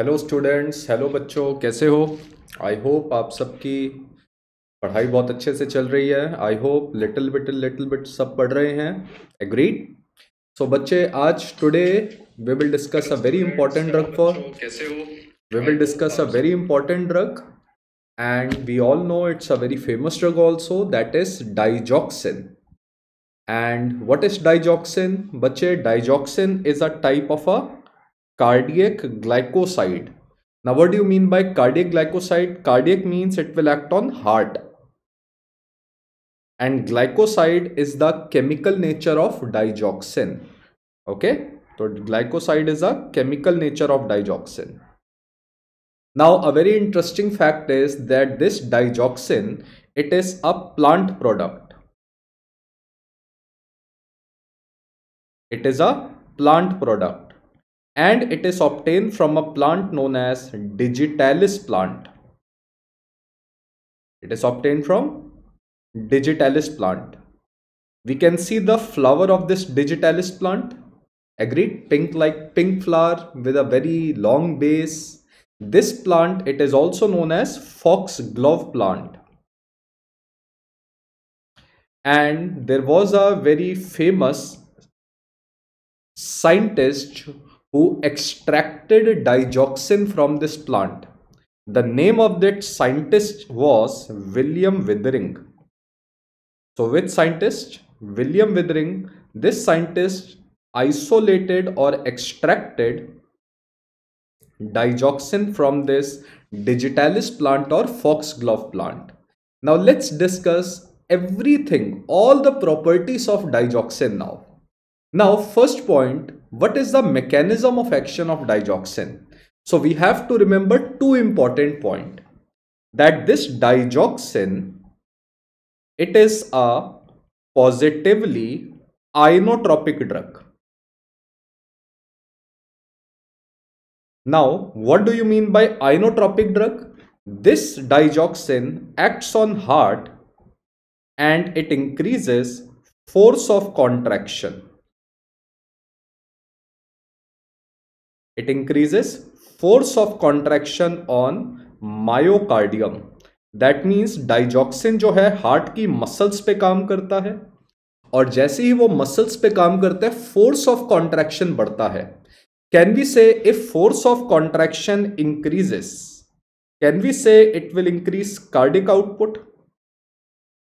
Hello students hello बच्चों कैसे हो आई होप आप सबकी पढ़ाई बहुत अच्छे से चल रही है I hope little bit little bit सब पढ़ रहे हैं एग्रीड सो so, बच्चे आज today we will discuss a very important drug for कैसे हो we will discuss a very important drug and we all know it's a very famous drug also that is digoxin and what is digoxin बच्चे digoxin is a type of a cardiac glycoside. Now, what do you mean by cardiac glycoside? Cardiac means it will act on heart. And glycoside is the chemical nature of digoxin. Okay. So, glycoside is a chemical nature of digoxin. Now, a very interesting fact is that this digoxin, it is a plant product. It is a plant product and it is obtained from a plant known as digitalis plant. It is obtained from digitalis plant. We can see the flower of this digitalis plant. Agreed? Pink like pink flower with a very long base. This plant, it is also known as fox glove plant. And there was a very famous scientist who extracted digoxin from this plant. The name of that scientist was William Withering. So which scientist? William Withering. This scientist isolated or extracted digoxin from this digitalis plant or foxglove plant. Now let's discuss everything, all the properties of digoxin now. Now first point, what is the mechanism of action of digoxin? So we have to remember two important point that this digoxin, it is a positively ionotropic drug. Now, what do you mean by ionotropic drug? This digoxin acts on heart and it increases force of contraction. it increases force of contraction on myocardium that means digoxin जो है heart की muscles पे काम करता है और जैसे ही वो मसल्स पे काम करता है फोर्स ऑफ कॉन्ट्रेक्शन बढ़ता है can we say if force of contraction increases can we say it will increase cardiac output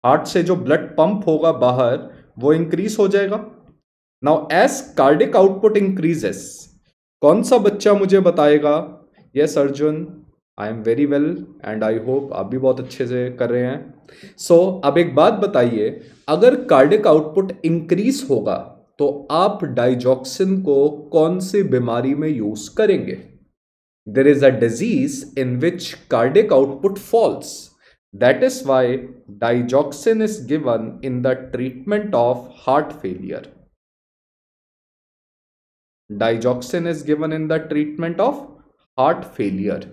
heart से जो ब्लड पंप होगा बाहर वो इंक्रीज हो जाएगा now as cardiac output increases कौन सा बच्चा मुझे बताएगा yes Arjun I am very well and I hope आप भी बहुत अच्छे से कर रहे हैं सो so, अब एक बात बताइए अगर कार्डिक आउटपुट इंक्रीज होगा तो आप डाइजॉक्सिन को कौन सी बीमारी में यूज करेंगे there is a disease in which cardiac output falls that is why digoxin is given in the treatment of heart failure digoxin is given in the treatment of heart failure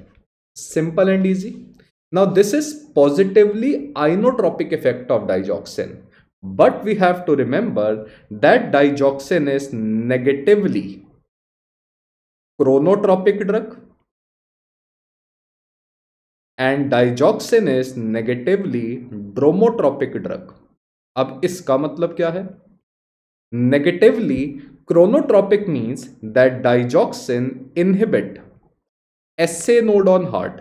simple and easy now this is positively inotropic effect of digoxin but we have to remember that digoxin is negatively chronotropic drug and digoxin is negatively dromotropic drug अब इसका मतलब क्या है negatively chronotropic means that digoxin inhibit SA node on heart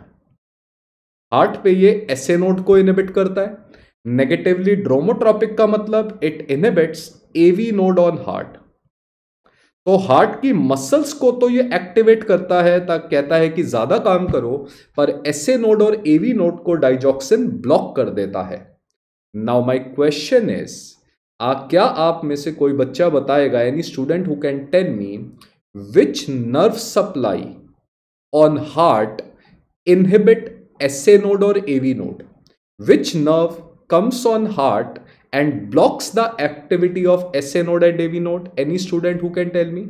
heart पे ये एसे node को inhibit करता है नेगेटिवली ड्रोमोट्रॉपिक का मतलब it inhibits AV node on heart तो हार्ट की मसल्स को तो ये एक्टिवेट करता है तक कहता है कि ज्यादा काम करो पर एसे नोड और एवी नोड को डाइजॉक्सिन ब्लॉक कर देता है now my question is uh क्या आप में से कोई बच्चा बताएगा any student who can tell me which nerve supply on heart inhibit S A node और A node which nerve comes on heart and blocks the activity of S A node and AV node any student who can tell me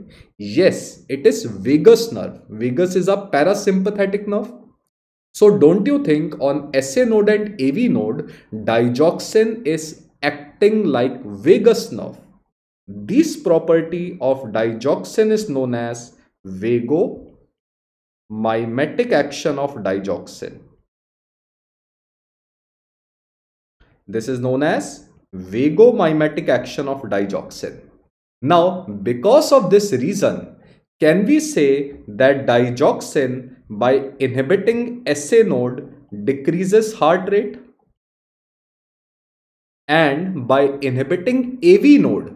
yes it is vagus nerve vagus is a parasympathetic nerve so don't you think on S A node and AV node digoxin is acting like vagus nerve. This property of digoxin is known as vagomimetic action of digoxin. This is known as vagomimetic action of digoxin. Now, because of this reason, can we say that digoxin by inhibiting SA node decreases heart rate? and by inhibiting AV node,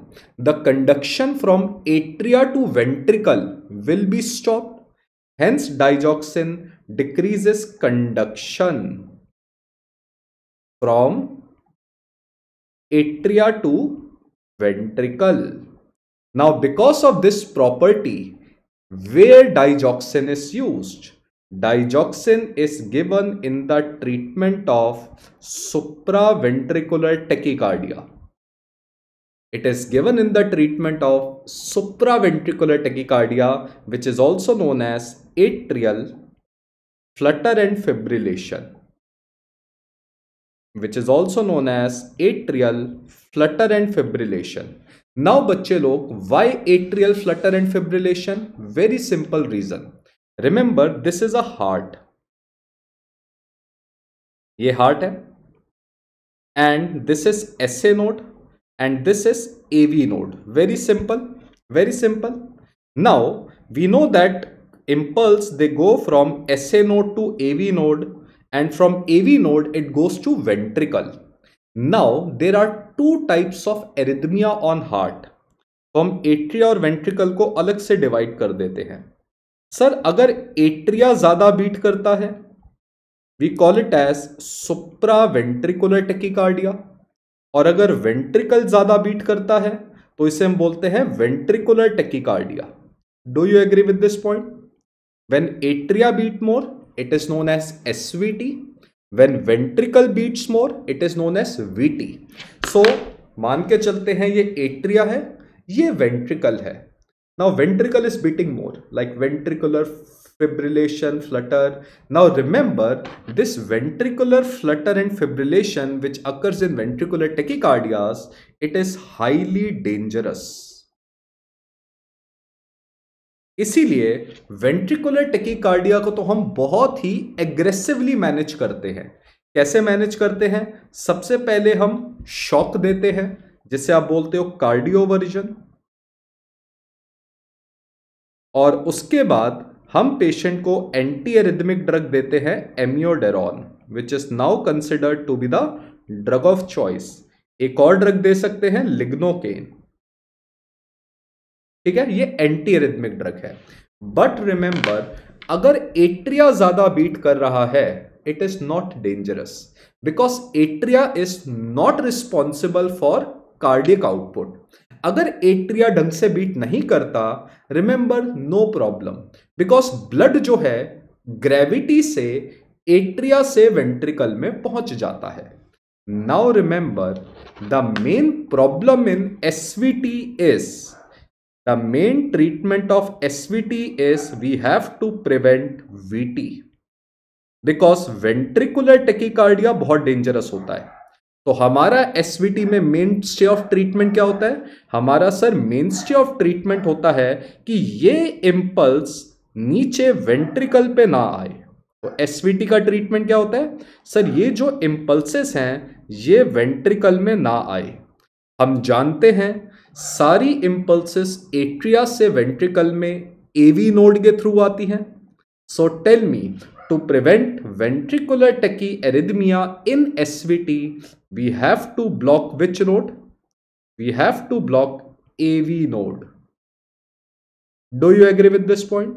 the conduction from atria to ventricle will be stopped. Hence, digoxin decreases conduction from atria to ventricle. Now, because of this property, where digoxin is used? Digoxin is given in the treatment of supraventricular tachycardia. It is given in the treatment of supraventricular tachycardia which is also known as atrial flutter and fibrillation which is also known as atrial flutter and fibrillation. Now बच्चे लोग why atrial flutter and fibrillation? Very simple reason. Remember this is a heart ये heart है and this is S A node and this is A V node very simple very simple now we know that impulse they go from S A node to A V node and from A V node it goes to ventricle now there are two types of arrhythmia on heart हम atria और ventricle को अलग से divide कर देते हैं sir अगर atria ज्यादा बीट करता है we call it as supra ventricular tachycardia और अगर वेंट्रिकल ज्यादा बीट करता है तो इसे हम बोलते हैं ventricular tachycardia do you agree with this point when atria beat more it is known as T when ventricle beat more it is known as T so मान के चलते हैं ये एट्रिया है ये वेंट्रिकल है Now ventricle is beating more like ventricular fibrillation, flutter. Now remember this ventricular flutter and fibrillation which occurs in ventricular tachycardias, it is highly dangerous. इसीलिए ventricular tachycardia को तो हम बहुत ही एग्रेसिवली मैनेज करते हैं कैसे मैनेज करते हैं सबसे पहले हम शॉक देते हैं जिसे आप बोलते हो कार्डियोवर्जन और उसके बाद हम पेशेंट को एंटी एरिदमिक ड्रग देते हैं amiodarone which is now considered to be the drug of choice एक और ड्रग दे सकते हैं लिग्नोकेन ठीक है ये एंटी एरिदमिक ड्रग है बट रिमेंबर अगर एट्रिया ज्यादा बीट कर रहा है it is not dangerous because atria is not responsible for cardiac output अगर एट्रिया ढंग से बीट नहीं करता remember no problem because blood जो है ग्रेविटी से एट्रिया से वेंट्रिकल में पहुंच जाता है now remember the main problem in SVT is the main treatment of SVT is we have to prevent VT because ventricular tachycardia बहुत डेंजरस होता है तो हमारा एस में मेन स्टे ऑफ ट्रीटमेंट क्या होता है हमारा sir mainstay of treatment होता है कि ये इम्पल्स नीचे वेंट्रिकल पे ना आए तो एस का ट्रीटमेंट क्या होता है सर ये जो इम्पल्सेस हैं ये वेंट्रिकल में ना आए हम जानते हैं सारी इम्पल्सेस एट्रिया से वेंट्रिकल में एवी नोड के थ्रू आती हैं so tell me to prevent ventricular tachyarrhythmia in SVT, we have to block which node? We have to block AV node. Do you agree with this point?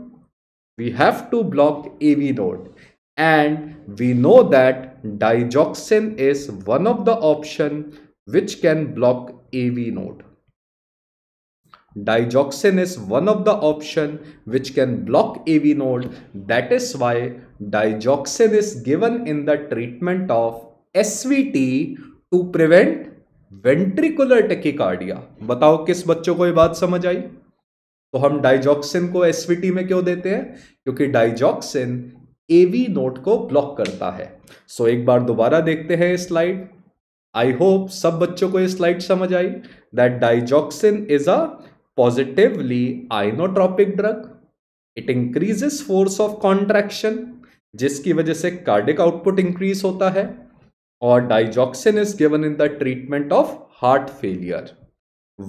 We have to block AV node. And we know that digoxin is one of the option which can block AV node. Digoxin is one of the option which can block AV node. That is why digoxin is given in the treatment of SVT to prevent ventricular tachycardia बताओ किस बच्चों को ये बात समझ आई तो हम digoxin को एसवीटी में क्यों देते हैं क्योंकि डाइजॉक्सिन एवी नोट को ब्लॉक करता है सो so, एक बार दोबारा देखते हैं स्लाइड आई होप सब बच्चों को ये स्लाइड समझ आई that digoxin is a positively inotropic drug it increases force of contraction जिसकी वजह से कार्डिक आउटपुट इंक्रीज होता है और digoxin is given in the treatment of heart failure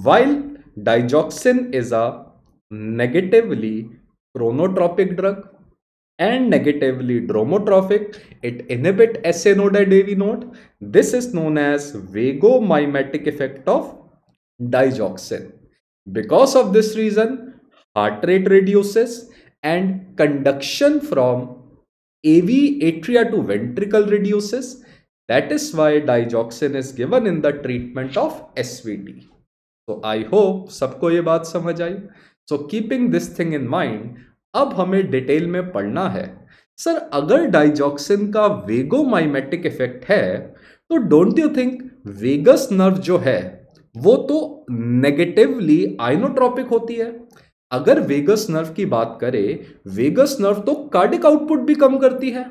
while digoxin is a negatively chronotropic drug and negatively dromotropic it inhibit S A node the AV node this is known as vago mimetic effect of digoxin Because of this reason, heart rate reduces and conduction from AV atria to ventricle reduces. That is why digoxin is given in the treatment of SVT. So I hope sabko ye baat samajh aayi so keeping this thing in mind ab hame detail mein padhna hai sir अगर digoxin का vagomimetic effect है तो don't you think vagus nerve जो है वो तो negatively inotropic होती है अगर वेगस नर्व की बात करें वेगस नर्व तो कार्डिक आउटपुट भी कम करती है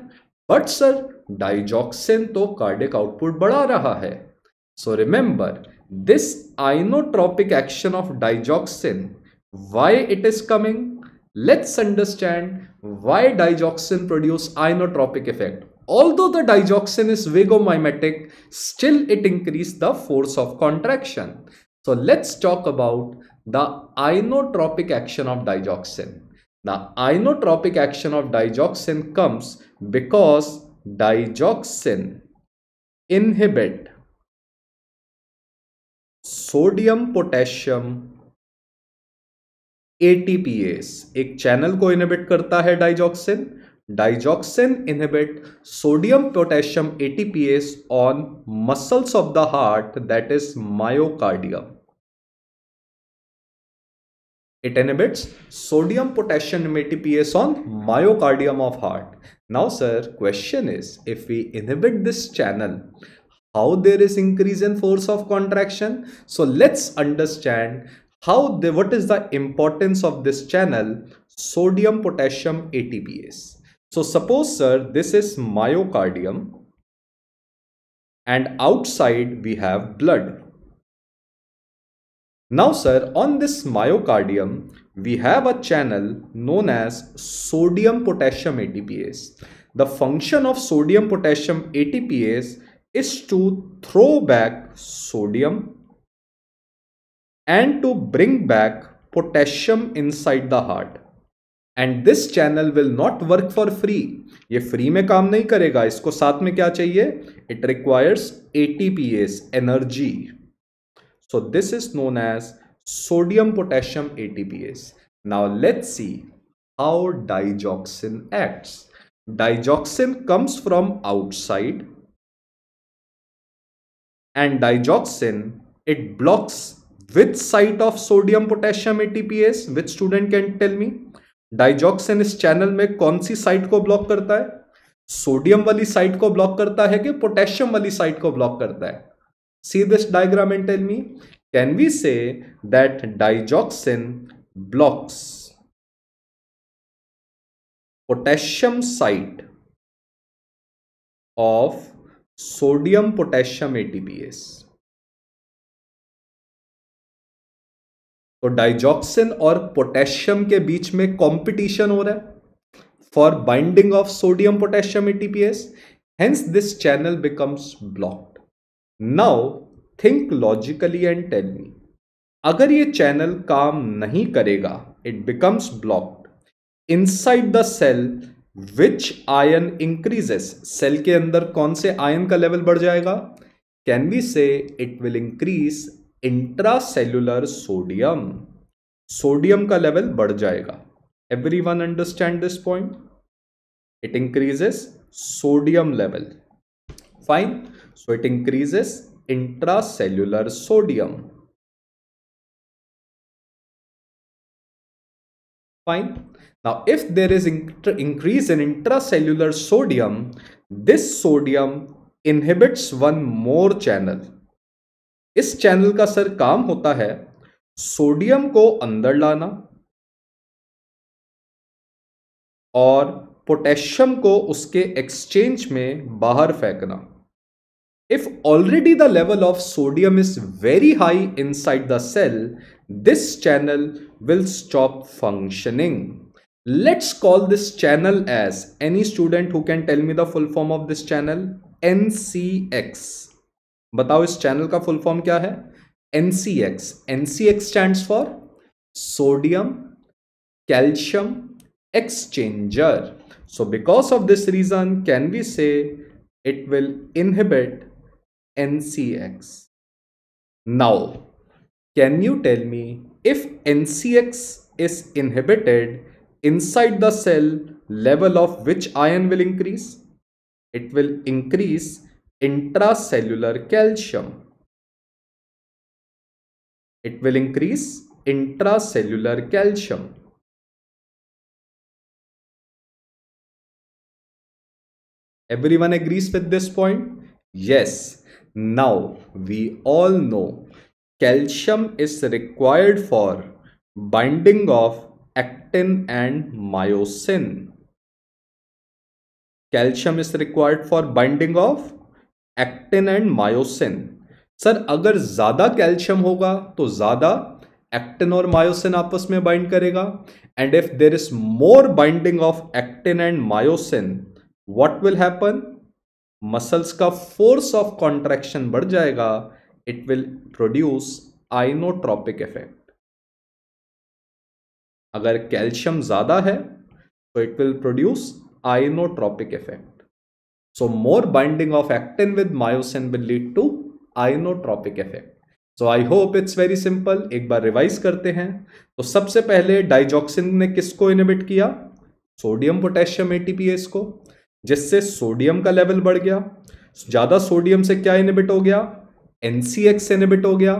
बट सर डाइजॉक्सिन तो कार्डिक आउटपुट बढ़ा रहा है so remember this inotropic action of digoxin why it is coming let's understand why digoxin produce inotropic effect Although the digoxin is vagomimetic, still it increases the force of contraction. So let's talk about the inotropic action of digoxin. The inotropic action of digoxin comes because digoxin inhibit sodium potassium ATPase. एक channel को inhibit करता है digoxin Digoxin inhibit sodium potassium ATPase on muscles of the heart that is myocardium. It inhibits sodium potassium ATPase on myocardium of heart. Now sir, question is if we inhibit this channel, how there is increase in force of contraction? So let's understand how the, what is the importance of this channel sodium potassium ATPase. So suppose sir, this is myocardium and outside we have blood. Now sir, on this myocardium, we have a channel known as sodium potassium ATPase. The function of sodium potassium ATPase is to throw back sodium and to bring back potassium inside the heart. And this channel will not work for free ये free में काम नहीं करेगा इसको साथ में क्या चाहिए it requires A T P energy so this is known as sodium potassium A T how digoxin acts. Digoxin comes from outside and digoxin, it blocks which site of sodium potassium ATPs? which student can tell me? Digoxin इस channel में कौन सी site को block करता है sodium वाली site को block करता है कि पोटेशियम वाली साइट को ब्लॉक करता है see this diagram and tell me can we say that digoxin blocks potassium site of sodium potassium ATPase तो डाइजॉक्सिन और पोटेशियम के बीच में कंपटीशन हो रहा है for binding of sodium potassium ATPase hence this channel becomes blocked now think logically and tell me अगर ये चैनल काम नहीं करेगा it becomes blocked inside the cell which ion increases cell के अंदर कौन से आयन का लेवल बढ़ जाएगा can we say it will increase intracellular sodium sodium का लेवल बढ़ जाएगा everyone understand this point it increases sodium level fine so it increases intra cellular sodium fine now if there is increase in intracellular sodium this sodium inhibits one more channel इस channel का sir काम होता है sodium को अंदर लाना और potassium को उसके एक्सचेंज में बाहर फेंकना if already the level of sodium is very high inside the cell this channel will stop functioning let's call this channel as any student who can tell me the full form of this channel NCX बताओ इस channel का full form क्या है N C X N C X stand for sodium calcium exchanger so because of this reason can we say it will inhibit ncx now can you tell me if ncx is inhibited inside the cell level of which ion will increase it will increase intracellular calcium. It will increase intracellular calcium. Everyone agrees with this point? Yes. Now, we all know calcium is required for binding of actin and myosin. Calcium is required for binding of actin and myosin sir अगर ज़्यादा calcium होगा तो ज़्यादा actin और myosin आपस में bind करेगा and if there is more binding of actin and myosin what will happen muscles का फोर्स ऑफ कॉन्ट्रैक्शन बढ़ जाएगा it will produce inotropic effect अगर कैल्शियम ज्यादा है तो it will produce inotropic effect So more binding of actin with myosin will lead to inotropic effect so I hope it's very simple एक बार revise करते हैं तो सबसे पहले डाइजॉक्सिन ने किसको इनिबिट किया सोडियम पोटेशियम एटीपीएस को जिससे सोडियम का लेवल बढ़ गया ज़्यादा सोडियम से क्या इनिबिट हो गया एनसीएक्स से इनिबिट हो गया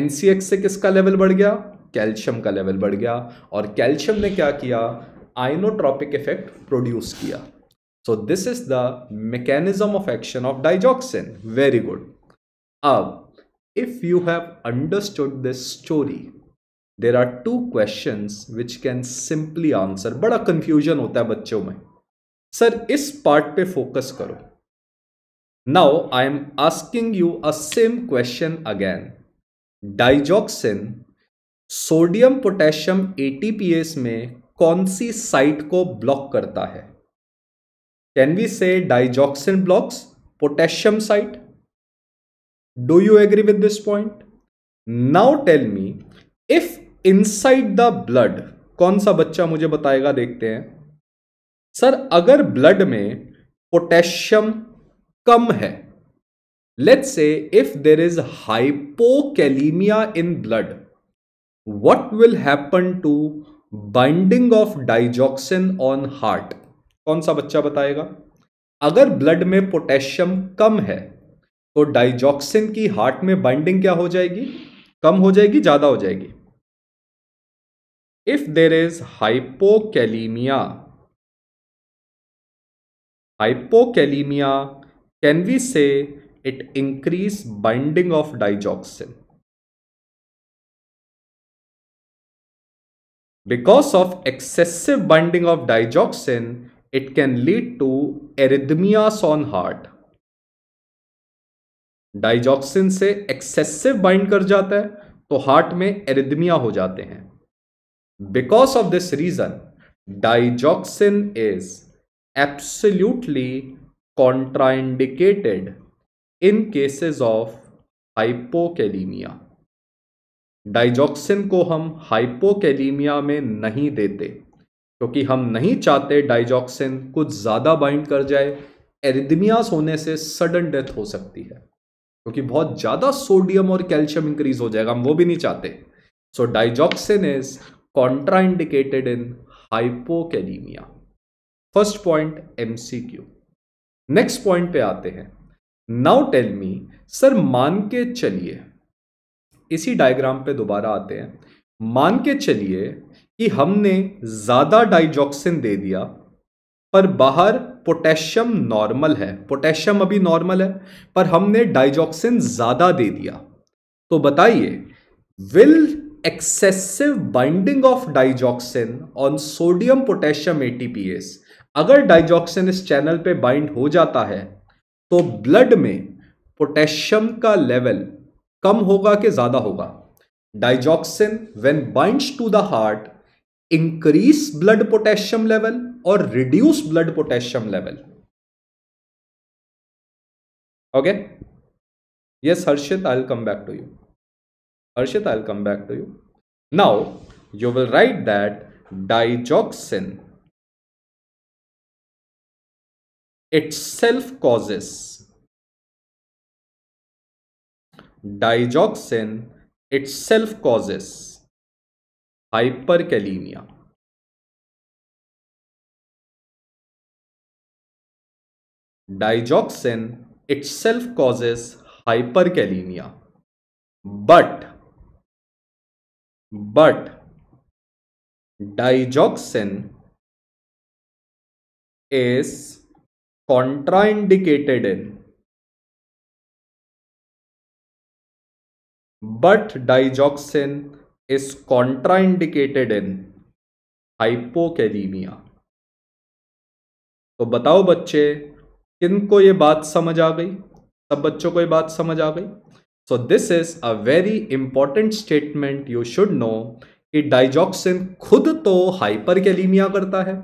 एनसीएक्स से किसका लेवल बढ़ गया कैल्शियम का लेवल बढ़ गया और कैल्शियम ने क्या किया आइनोट्रॉपिक इफेक्ट प्रोड्यूस किया so this is the mechanism of action of digoxin very good अब if you have understood this story there are two question which can simply answer बड़ा कंफ्यूजन होता है बच्चों में सर इस पार्ट पे focus करो now I am asking you a same question again digoxin sodium potassium ATPase में कौन सी साइट को ब्लॉक करता है Can we say digoxin blocks potassium site? Do you agree with this point? Now tell me if inside the blood कौन सा बच्चा मुझे बताएगा देखते हैं सर अगर ब्लड में पोटेशियम कम है let's say if there is hypokalemia in blood what will happen to binding of digoxin on heart कौन सा बच्चा बताएगा अगर ब्लड में पोटेशियम कम है तो डाइजॉक्सिन की हार्ट में बाइंडिंग क्या हो जाएगी कम हो जाएगी ज़्यादा हो जाएगी if there is hypokalemia hypokalemia can we say it increase binding of digoxin because of excessive binding of digoxin it can lead to arrhythmias on heart digoxin से एक्सेसिव बाइंड कर जाता है तो हार्ट में एरिदमिया हो जाते हैं because of this reason digoxin is absolutely contraindicated in cases of hypokalemia digoxin को हम हाइपोकैलीमिया में नहीं देते क्योंकि हम नहीं चाहते डाइजॉक्सिन कुछ ज़्यादा बाइंड कर जाए एरिदमियास होने से सडन डेथ हो सकती है क्योंकि बहुत ज़्यादा सोडियम और कैल्शियम इंक्रीज हो जाएगा हम वो भी नहीं चाहते so digoxin is contraindicated in hypokalemia first point MCQ next point पे आते हैं नाउ टेल मी सर मान के चलिए इसी डायग्राम पे दोबारा आते हैं मान के चलिए कि हमने ज़्यादा डाइजॉक्सिन दे दिया पर बाहर पोटेशियम नॉर्मल है पोटेशियम अभी नॉर्मल है पर हमने डाइजॉक्सिन ज़्यादा दे दिया तो बताइए will excessive binding of digoxin on sodium potassium ATPase अगर डाइजॉक्सिन इस चैनल पे बाइंड हो जाता है तो ब्लड में पोटेशियम का लेवल कम होगा कि ज़्यादा होगा digoxin when binds to the heart increase blood potassium level और reduce blood potassium level okay yes Harshit I come back to you Harshit I come back to you now you will write that digoxin itself causes digoxin itself causes hyperkalemia digoxin itself causes hyperkalemia but but digoxin is contraindicated in but digoxin is contraindicated in hypokalemia तो बताओ बच्चे किन को ये बात समझ आ गई सब बच्चों को ये बात समझ आ गई so this is a very important statement you should know कि डाइजॉक्सिन खुद तो हाइपर कैलीमिया करता है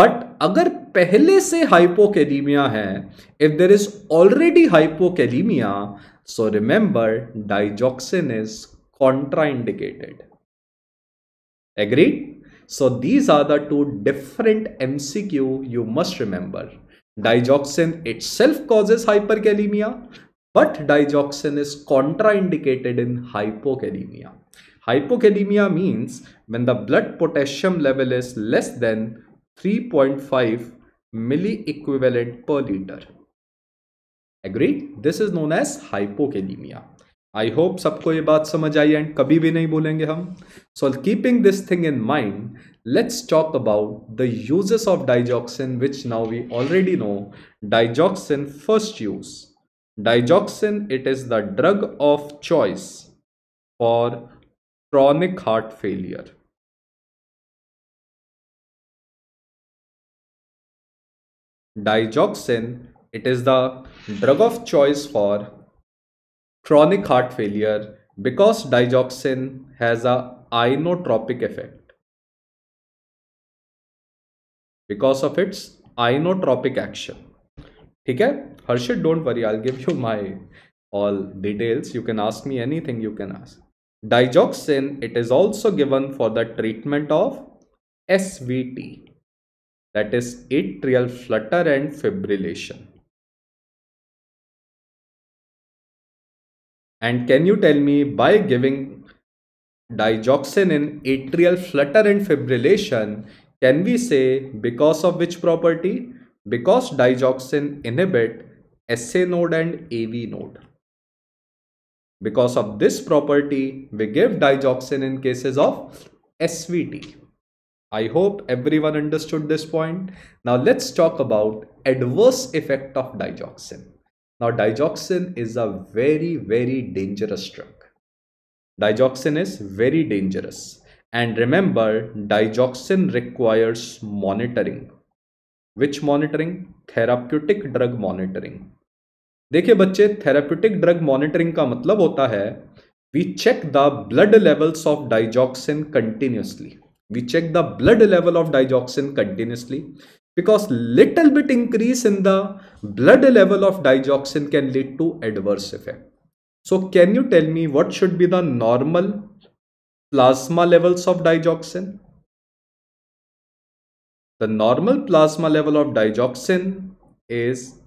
बट अगर पहले से हाइपोकेलीमिया है if there is already hypokalemia so remember digoxin is contraindicated. Agreed? So these are the two different MCQ you must remember. Digoxin itself causes hyperkalemia, but digoxin is contraindicated in hypokalemia. Hypokalemia means when the blood potassium level is less than 3.5 milliequivalent per liter. Agreed. This is known as hypokalemia. I hope सबको ये बात समझ आई and कभी भी नहीं बोलेंगे हम so keeping this thing in mind let's talk about the uses of digoxin which now we already know digoxin first use digoxin it is the drug of choice for chronic heart failure digoxin it is the drug of choice for chronic heart failure because digoxin has a inotropic effect because of its inotropic action okay harshit don't worry i'll give you my all details you can ask me anything you can ask digoxin it is also given for the treatment of svt that is atrial flutter and fibrillation And can you tell me by giving digoxin in atrial flutter and fibrillation, can we say because of which property? Because digoxin inhibit SA node and AV node. Because of this property, we give digoxin in cases of SVT. I hope everyone understood this point. Now let's talk about adverse effect of digoxin. Now, digoxin is a very, very dangerous drug. Digoxin is very dangerous. And remember, digoxin requires monitoring. Which monitoring? Therapeutic drug monitoring. देखिए बच्चे therapeutic drug monitoring का मतलब होता है we check the blood levels of digoxin continuously we check the blood level of digoxin continuously because little bit increase in the blood level of digoxin can lead to adverse effect. So can you tell me what should be the normal plasma levels of digoxin? The normal plasma level of digoxin is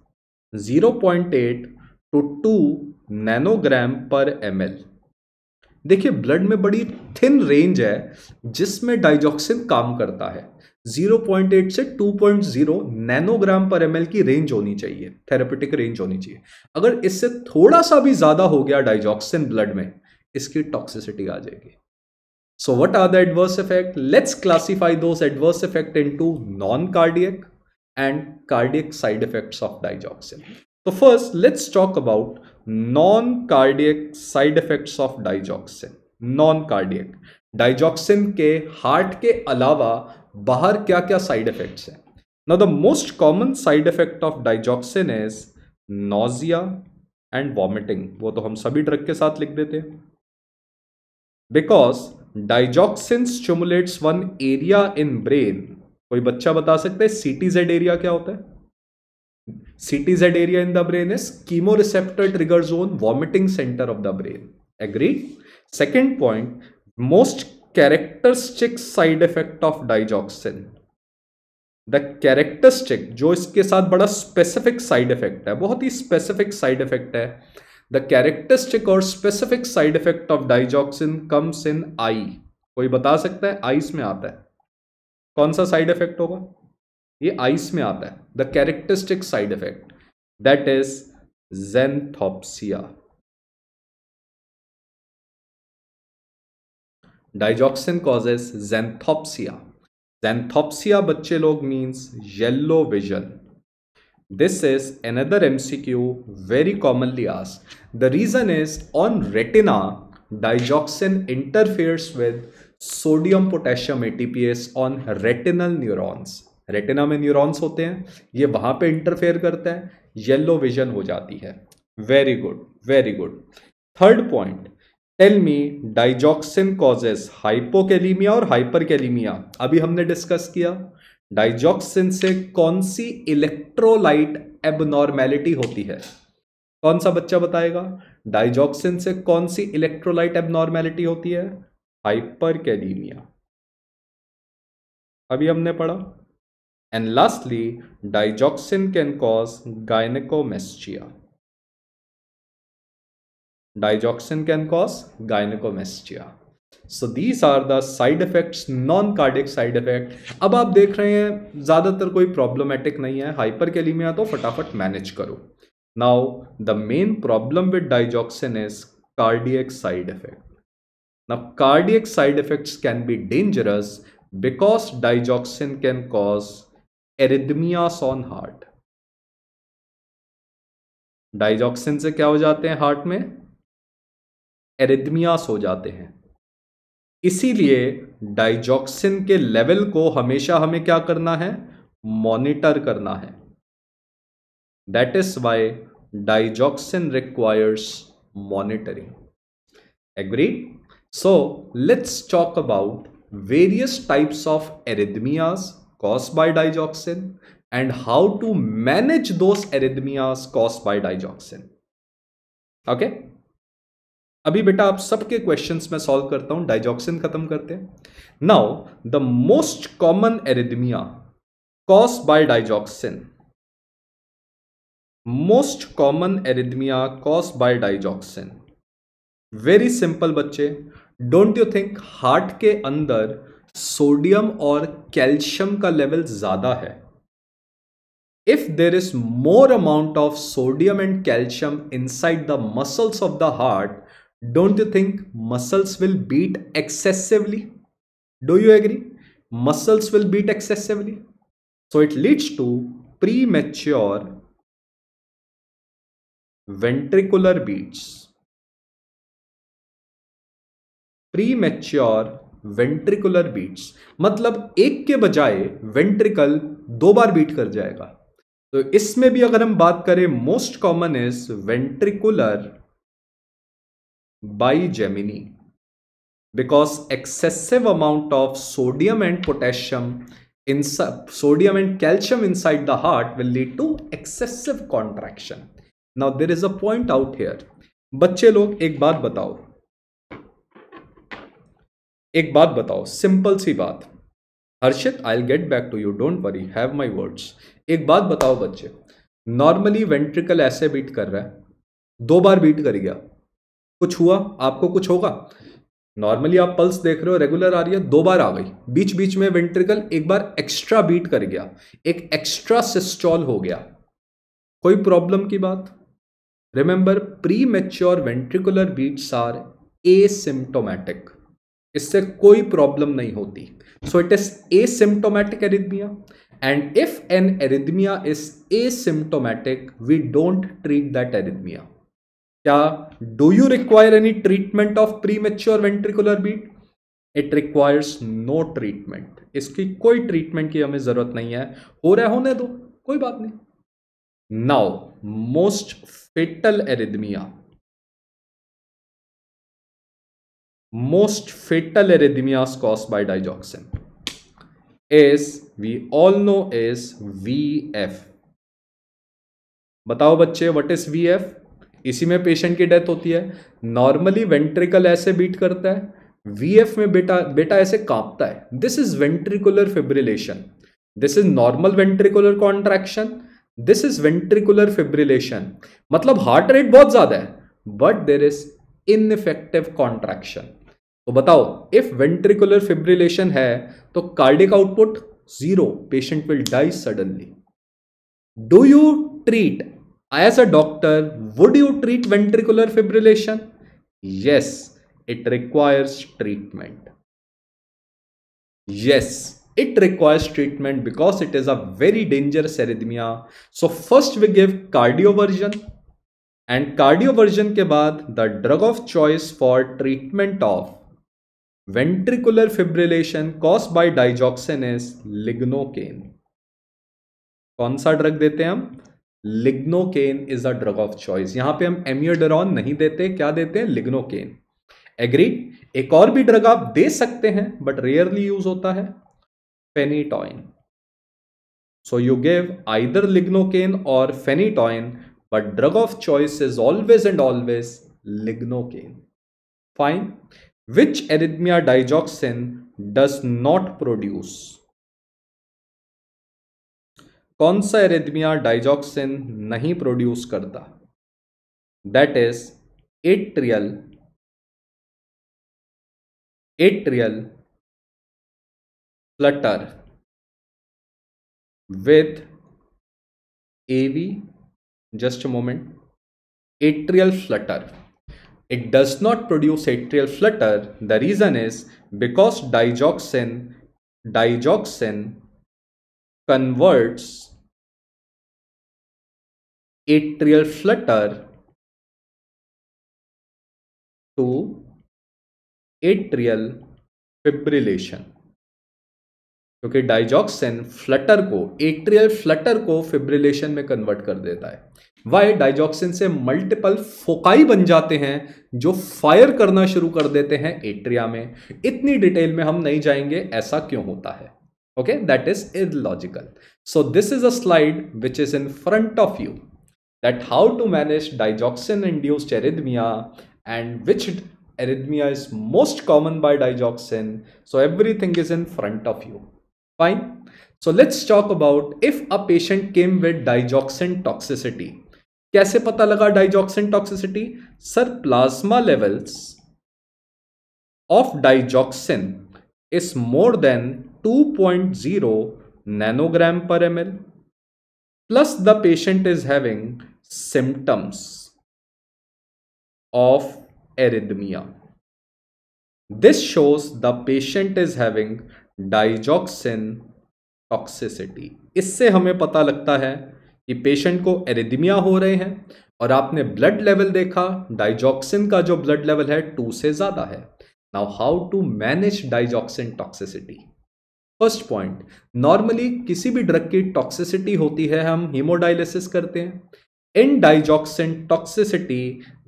0.8 to 2 nanogram per ml. देखिए blood में बड़ी thin range है जिसमें digoxin काम करता है 0.8 से 2.0 nanogram per M की रेंज होनी चाहिए थेरेपेटिक रेंज होनी चाहिए अगर इससे थोड़ा सा भी ज्यादा हो गया डाइजॉक्सिन ब्लड में इसकी टॉक्सिसिटी आ जाएगी so what are the adverse effect let's classify दो adverse effect to non cardiac and cardiac side effect of digoxin तो first let's talk about non cardiac side effects of digoxin non cardiac digoxin के heart के अलावा बाहर क्या क्या side effects हैं now the most common side effect of digoxin is nausea and vomiting वो तो हम सभी ड्रग के साथ लिख देते हैं because digoxin stimulates one area in brain कोई बच्चा बता सकता है सीटीजेड एरिया क्या होता है CTZ area in the brain is chemoreceptor trigger zone vomiting center of the brain. Agreed? Second point, most characteristic side effect of digoxin. The characteristic, जो इसके साथ बड़ा specific side effect है बहुत ही specific side effect है The characteristic or specific side effect of digoxin comes in eye. कोई बता सकता है आईज में आता है कौन सा साइड इफेक्ट होगा ये आइस में आता है the characteristic side effect that is xanthopsia digoxin causes xanthopsia xanthopsia बच्चे लोग means yellow vision this is another MCQ very commonly ask the reason is on retina digoxin interferes with sodium potassium ATPase on retinal neurons retina में neurons होते हैं ये वहां पे interfere करता है येलो विजन हो जाती है very good very good third point tell me digoxin causes hypokalemia और हाइपर अभी हमने डिस्कस किया डाइजॉक्सिन से कौन सी इलेक्ट्रोलाइट एबनॉर्मैलिटी होती है कौन सा बच्चा बताएगा डाइजॉक्सिन से कौन सी इलेक्ट्रोलाइट एबनॉर्मैलिटी होती है हाइपर अभी हमने पढ़ा and lastly digoxin can cause gynecomastia. Digoxin can cause gynecomastia. So these are the side effects non cardiac side effect अब आप देख रहे हैं ज़्यादातर कोई प्रॉब्लमेटिक नहीं है हाइपर कैलीमिया तो फटाफट मैनेज करो now the main problem with digoxin is cardiac side effect now cardiac side effects can be dangerous because digoxin can cause arrhythmias on heart digoxin से क्या हो जाते हैं हार्ट में एरिदमियास हो जाते हैं इसीलिए डाइजॉक्सिन के लेवल को हमेशा हमें क्या करना है मॉनिटर करना है that is why digoxin requires monitoring agree so let's talk about various types of arrhythmias caused by digoxin and how to manage those arrhythmias caused by digoxin. Okay? अभी बेटा आप सबके क्वेश्चंस में सॉल्व करता हूं digoxin खत्म करते हैं now the most common arrhythmia cause by digoxin most common arrhythmia cause by digoxin very simple बच्चे डोंट यू थिंक हार्ट के अंदर सोडियम और कैल्शियम का लेवल ज्यादा है if there is more amount of sodium and calcium inside the muscles of the heart don't you think muscles will beat excessively do you agree muscles will beat excessively so it leads to premature ventricular beats premature ventricular beats मतलब एक के बजाय ventricle दो बार beat कर जाएगा तो इसमें भी अगर हम बात करें most common is ventricular bigeminy because excessive amount of sodium and potassium sodium and calcium inside the heart will lead to excessive contraction now there is a point out here बच्चे लोग एक बात बताओ एक बात बताओ simple सी बात Harshit I get back to you don't worry have my words एक बात बताओ बच्चे नॉर्मली वेंट्रिकल ऐसे बीट कर रहा है दो बार बीट कर गया कुछ हुआ आपको कुछ होगा नॉर्मली आप पल्स देख रहे हो रेगुलर आ रही है दो बार आ गई बीच बीच में वेंट्रिकल एक बार एक्स्ट्रा बीट कर गया एक एक्स्ट्रा सिस्टॉल हो गया कोई प्रॉब्लम की बात remember premature ventricular beats are asymptomatic इससे कोई प्रॉब्लम नहीं होती so it is asymptomatic arrhythmia and if an arrhythmia is asymptomatic we don't treat that arrhythmia क्या do you require any treatment of premature ventricular beat it requires no treatment इसकी कोई treatment की हमें जरूरत नहीं है हो रहा होने दो कोई बात नहीं now most fatal arrhythmia most fatal arrhythmias caused by digoxin is we all know is VF बताओ बच्चे व्हाट इज VF इसी में पेशेंट की डेथ होती है नॉर्मली वेंट्रिकल ऐसे बीट करता है वीएफ में बेटा बेटा ऐसे कांपता है this is ventricular fibrillation this is normal ventricular contraction this is ventricular fibrillation मतलब हार्ट रेट बहुत ज्यादा है but there is ineffective contraction तो बताओ इफ वेंट्रिकुलर फिब्रिलेशन है तो cardiac output zero patient will die suddenly do you treat I as a doctor would you treat ventricular fibrillation yes it requires treatment yes it requires treatment because it is a very dangerous arrhythmia so first we give cardioversion and cardioversion के बाद the drug of choice for treatment of ventricular fibrillation caused by digoxin lignocaine कौन सा drug देते हैं हम lignocaine is a drug of choice यहां पे हम एम्योडरॉन नहीं देते क्या देते हैं लिग्नोकेन एग्री एक और भी ड्रग आप दे सकते हैं बट रेयरली यूज होता है phenytoin so you give either lignocaine और phenytoin but drug of choice is always and always lignocaine fine which arrhythmia digoxin does not produce कौन सा एरिदमिया डाइजॉक्सिन नहीं प्रोड्यूस करता that is atrial atrial flutter with AV just moment atrial flutter It does not produce atrial flutter. The reason is because digoxin, digoxin converts atrial flutter to atrial fibrillation क्योंकि digoxin flutter को atrial flutter को fibrillation में convert कर देता है वह digoxin से multiple foci बन जाते हैं जो फायर करना शुरू कर देते हैं एट्रिया में इतनी डिटेल में हम नहीं जाएंगे ऐसा क्यों होता है okay that is logical so this is a slide which is in front of you that how to manage digoxin induced arrhythmia and which arrhythmia is most common by digoxin so everything is in front of you fine so let's talk about if a patient came with digoxin toxicity कैसे पता लगा digoxin toxicity sir plasma levels of digoxin is more than 2.0 nanogram per M L plus the patient is having symptoms of arrhythmia this shows the patient is having digoxin toxicity इससे हमें पता लगता है कि patient को एरिदिमिया हो रहे हैं और आपने ब्लड लेवल देखा डाइजॉक्सिन का जो ब्लड लेवल है टू से ज़्यादा है now how to manage digoxin toxicity first point normally किसी भी ड्रग की टॉक्सिसिटी होती है हम हीमोडायलिसिस करते हैं in digoxin toxicity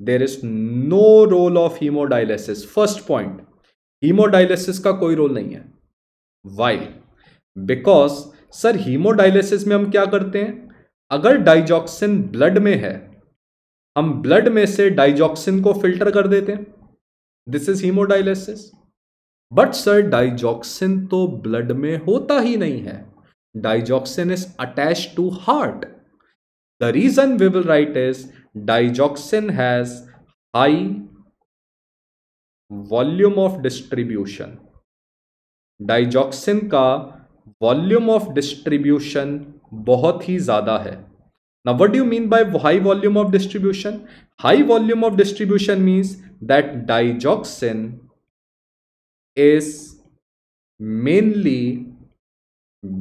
there is no role of hemodialysis first point hemodialysis का कोई रोल नहीं है वाई बिकॉज सर हीमोडायलिसिस में हम क्या करते हैं अगर डाइजॉक्सिन ब्लड में है हम ब्लड में से डाइजॉक्सिन को फिल्टर कर देते हैं this is haemodialysis but sir digoxin तो ब्लड में होता ही नहीं है digoxin is attach to heart the reason we will write is digoxin has high volume of distribution digoxin का वॉल्यूम ऑफ डिस्ट्रीब्यूशन बहुत ही ज़्यादा है Now, what do you mean by high volume of distribution? High volume of distribution means that digoxin is mainly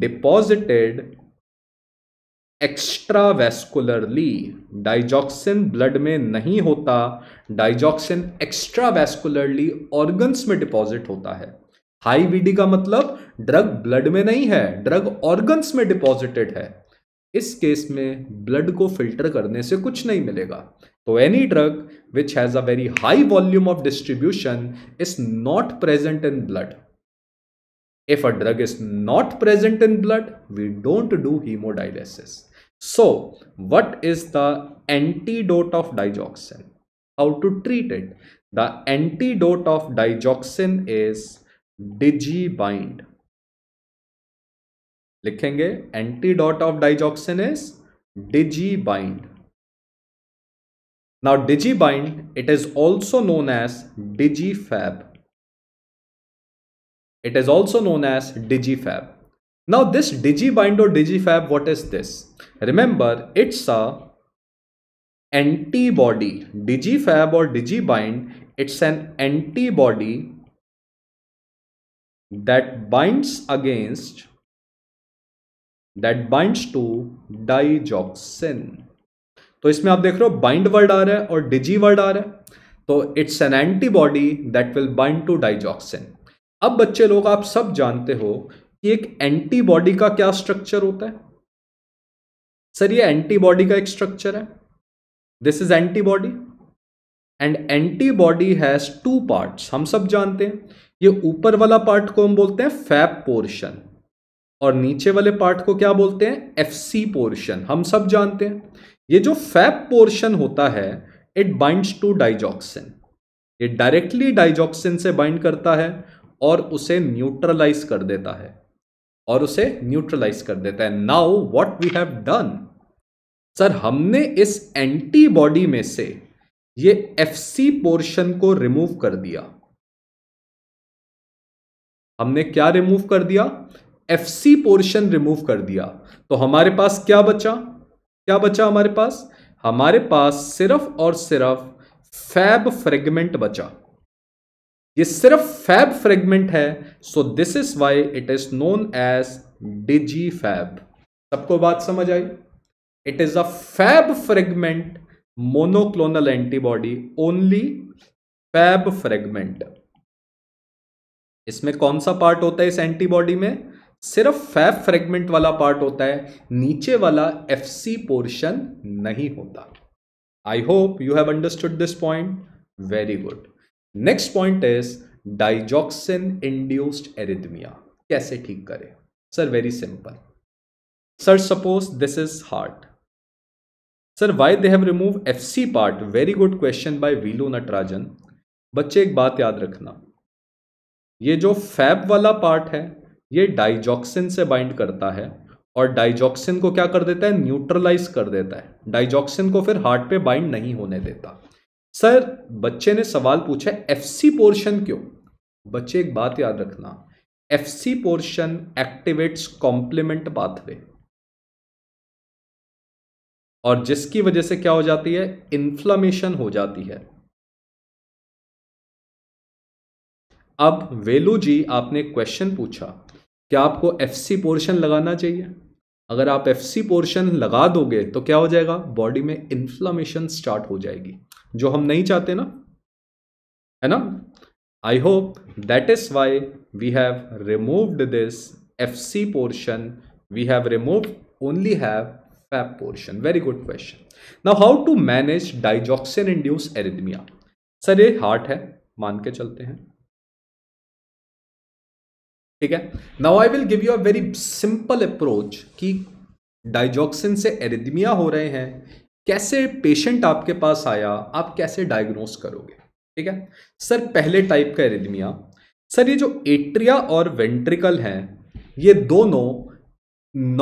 deposited extravascularly. Digoxin blood में नहीं होता, digoxin extravascularly organs में deposit होता है. हाई बीडी का मतलब ड्रग ब्लड में नहीं है ड्रग ऑर्गन्स में डिपॉजिटेड है इस केस में ब्लड को फिल्टर करने से कुछ नहीं मिलेगा तो any drug which has a very high volume of distribution is not present in blood if a drug is not present in blood we don't do haemodialysis so what is the antidote of digoxin how to treat it the antidote of digoxin is Digibind लिखेंगे antidote of digoxin is Digibind now digibind it is also known as digifab it is also known as digifab now this digibind or digifab what is this remember it's a antibody digifab or digibind it's an antibody that binds against that binds to digoxin तो इसमें आप देख रहे हो bind word आ रहा है और डिजी word आ रहा है तो it's an antibody that will bind to digoxin अब बच्चे लोग आप सब जानते हो कि एक एंटीबॉडी का क्या स्ट्रक्चर होता है सर ये एंटीबॉडी का एक स्ट्रक्चर है this is antibody and antibody has two parts हम सब जानते हैं ये ऊपर वाला पार्ट को हम बोलते हैं फैप पोर्शन और नीचे वाले पार्ट को क्या बोलते हैं सी पोर्शन हम सब जानते हैं ये जो फैप पोर्शन होता है इट बाइंड टू डाइजॉक्सिन ये डायरेक्टली डाइजॉक्सिन से बाइंड करता है और उसे न्यूट्रलाइज कर देता है और उसे न्यूट्रलाइज कर देता है now what we have done sir हमने इस एंटीबॉडी में से ये एफसी पोर्शन को रिमूव कर दिया हमने क्या रिमूव कर दिया एफसी पोर्शन रिमूव कर दिया तो हमारे पास क्या बचा क्या बचा हमारे पास हमारे पास सिर्फ और सिर्फ फैब फ्रेगमेंट बचा ये सिर्फ फैब फ्रेगमेंट है so this is why it is known as DigiFab सबको बात समझ आई it is a Fab fragment monoclonal antibody only Fab fragment इसमें कौन सा पार्ट होता है इस एंटीबॉडी में सिर्फ फैब फ्रेगमेंट वाला पार्ट होता है नीचे वाला एफसी पोर्शन नहीं होता I hope you have understood this point very good next point is digoxin induced arrhythmia कैसे ठीक करें sir very simple sir suppose this is heart sir why they have remove F C part very good question by वीलो नटराजन बच्चे एक बात याद रखना ये जो फैब वाला पार्ट है ये डाइजॉक्सिन से बाइंड करता है और डाइजॉक्सिन को क्या कर देता है न्यूट्रलाइज कर देता है डाइजॉक्सिन को फिर हार्ट पे बाइंड नहीं होने देता सर बच्चे ने सवाल पूछा एफ सी पोर्शन क्यों बच्चे एक बात याद रखना F C portion activates complement pathway और जिसकी वजह से क्या हो जाती है इन्फ्लामेशन हो जाती है अब वेलू जी आपने क्वेश्चन पूछा क्या आपको एफ सी पोर्शन लगाना चाहिए अगर आप एफ सी पोर्शन लगा दोगे तो क्या हो जाएगा बॉडी में इन्फ्लामेशन स्टार्ट हो जाएगी जो हम नहीं चाहते ना है ना I hope that is why we have removed this F C portion we have removed only have Fab portion. Very good question. Now, how to manage digoxin induced arrhythmia? Sir ये हार्ट है मान के चलते हैं ठीक है now I will give you a very simple approach कि digoxin से एरिदमिया हो रहे हैं कैसे पेशेंट आपके पास आया आप कैसे डायग्नोस करोगे ठीक है सर पहले टाइप का एरिदमिया सर ये जो एट्रिया और वेंट्रिकल हैं ये दोनों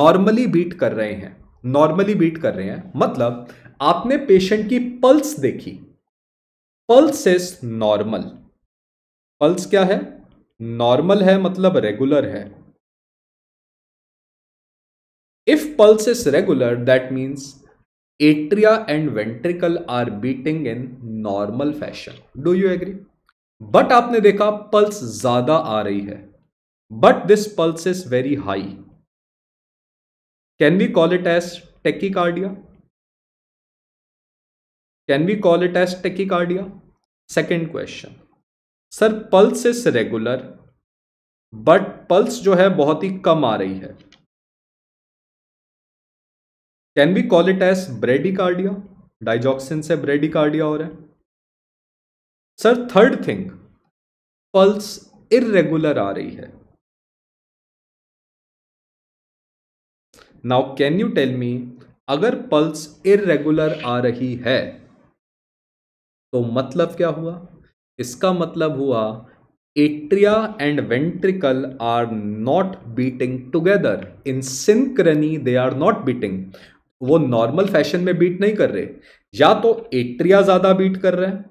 नॉर्मली बीट कर रहे हैं नॉर्मली बीट कर रहे हैं मतलब आपने पेशेंट की पल्स देखी पल्स इज नॉर्मल पल्स क्या है नॉर्मल है मतलब रेगुलर है if pulse is regular that means atria and ventricle are beating in normal fashion do you agree but आपने देखा पल्स ज्यादा आ रही है but this pulse is very high call it as tachycardia can we call it as tachycardia second question sir pulse is regular but pulse जो है बहुत ही कम आ रही है can be call it brady bradycardia digoxin से bradycardia हो रहा है sir third thing pulse irregular आ रही है now can you tell me अगर पल्स इरेगुलर आ रही है तो मतलब क्या हुआ इसका मतलब हुआ atria and ventricle are not beating together in synchrony they are not beating वो नॉर्मल फैशन में बीट नहीं कर रहे या तो एट्रिया ज़्यादा बीट कर रहे हैं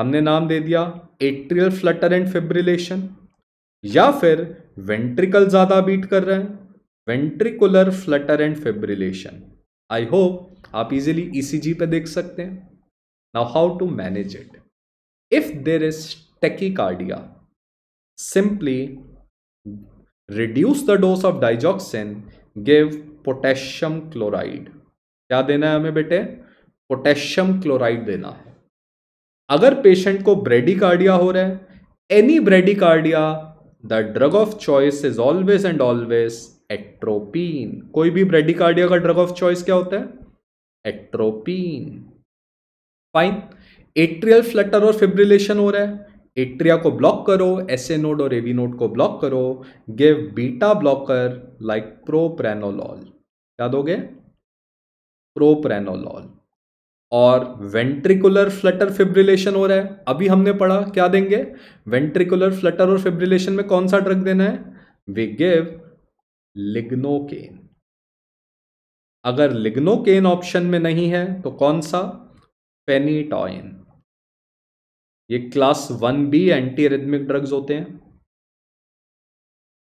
हमने नाम दे दिया एट्रियल फ्लटर एंड फिब्रिलेशन या फिर वेंट्रिकल ज़्यादा बीट कर रहे हैं ventricular flutter and fibrillation I hope आप इजीली ईसीजी e पे देख सकते हैं now how to manage it if there is tachycardia simply reduce the dose of digoxin give potassium chloride क्या देना है हमें बेटे पोटेशियम क्लोराइड देना है अगर पेशेंट को ब्रेडिकार्डिया हो रहा है any bradycardia the drug of choice is always and always atropine कोई भी ब्रेडिकार्डिया का ड्रग ऑफ चॉइस क्या होता है एक्ट्रोपीन फाइन एट्रियल फ्लटर और फिब्रिलेशन हो रहा है एट्रिया को ब्लॉक करो एस नोड और एवी नोड को ब्लॉक करो give beta blocker like propranolol क्या दोगे प्रोप्रेनोलॉल और वेंट्रिकुलर फ्लटर फिब्रिलेशन हो रहा है अभी हमने पढ़ा क्या देंगे वेंट्रिकुलर फ्लटर और फिब्रिलेशन में कौन सा ड्रग देना है वी गिव लिग्नोकेन अगर लिग्नोकेन ऑप्शन में नहीं है तो कौन सा पेनीटॉइन ये class one B antiarrhythmic drugs होते हैं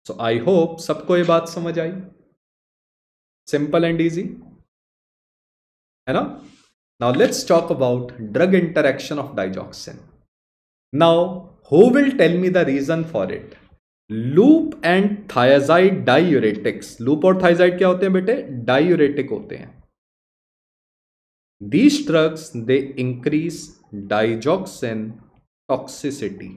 सो आई होप सबको ये बात समझ आई सिंपल एंड इजी है ना now let's talk about drug interaction of digoxin now who will tell me the reason for it loop and thiazide diuretics loop और thiazide क्या होते हैं बेटे डाइयोरेटिक होते हैं these drugs they increase digoxin toxicity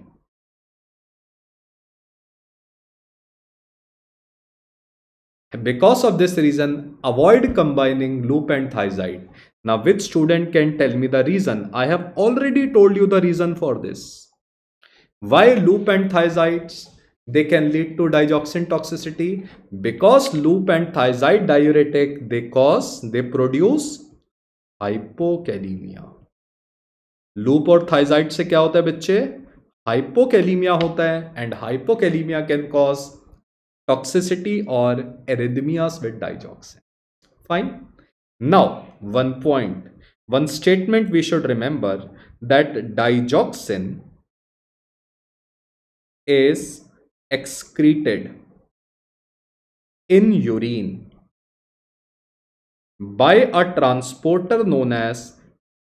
because of this reason avoid combining loop and thiazide ना with student can tell me the reason I have already told you the reason for this why loop and थाइजाइड्स they can lead to digoxin toxicity because loop and thiazide diuretic they cause they produce hypokalaemia loop और thiazide से क्या होता है बच्चे hypokalaemia होता है and hypokalaemia can cause toxicity और arrhythmias with digoxin fine now one point one statement we should remember that digoxin is excreted in urine by a transporter known as